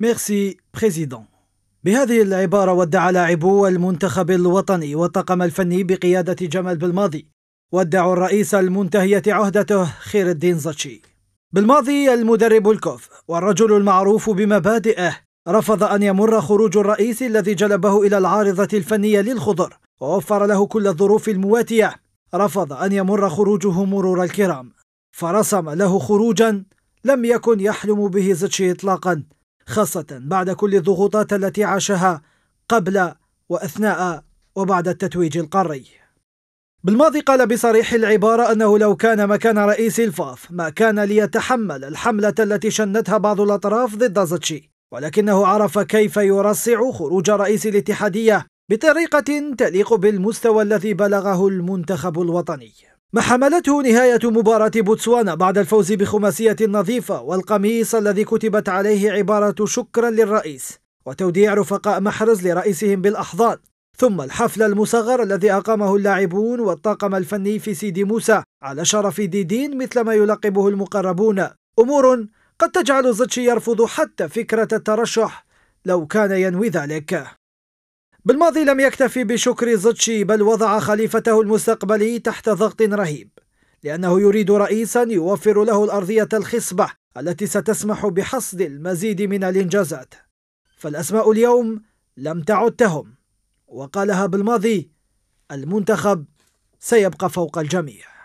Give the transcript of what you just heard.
ميرسي بريزيدون بهذه العبارة ودع لاعبو المنتخب الوطني والطاقم الفني بقيادة جمال بالماضي ودعوا الرئيس المنتهية عهدته خير الدين زتشي بالماضي المدرب الكوف والرجل المعروف بمبادئه رفض أن يمر خروج الرئيس الذي جلبه إلى العارضة الفنية للخضر ووفر له كل الظروف المواتية رفض أن يمر خروجه مرور الكرام فرسم له خروجا لم يكن يحلم به زتشي إطلاقا خاصة بعد كل الضغوطات التي عاشها قبل وأثناء وبعد التتويج القاري. بالماضي قال بصريح العبارة أنه لو كان مكان رئيس الفاف ما كان ليتحمل الحملة التي شنتها بعض الأطراف ضد زتشي ولكنه عرف كيف يرصع خروج رئيس الاتحادية بطريقة تليق بالمستوى الذي بلغه المنتخب الوطني ما حملته نهاية مباراة بوتسوانا بعد الفوز بخماسية نظيفة والقميص الذي كتبت عليه عبارة شكرا للرئيس وتوديع رفقاء محرز لرئيسهم بالأحضان ثم الحفل المصغر الذي أقامه اللاعبون والطاقم الفني في سيدي موسى على شرف ديدين مثل ما يلقبه المقربون أمور قد تجعل زتشي يرفض حتى فكرة الترشح لو كان ينوي ذلك بالماضي لم يكتفي بشكر زتشي بل وضع خليفته المستقبلي تحت ضغط رهيب لأنه يريد رئيسا يوفر له الأرضية الخصبة التي ستسمح بحصد المزيد من الإنجازات فالأسماء اليوم لم تعد تهم وقالها بالماضي المنتخب سيبقى فوق الجميع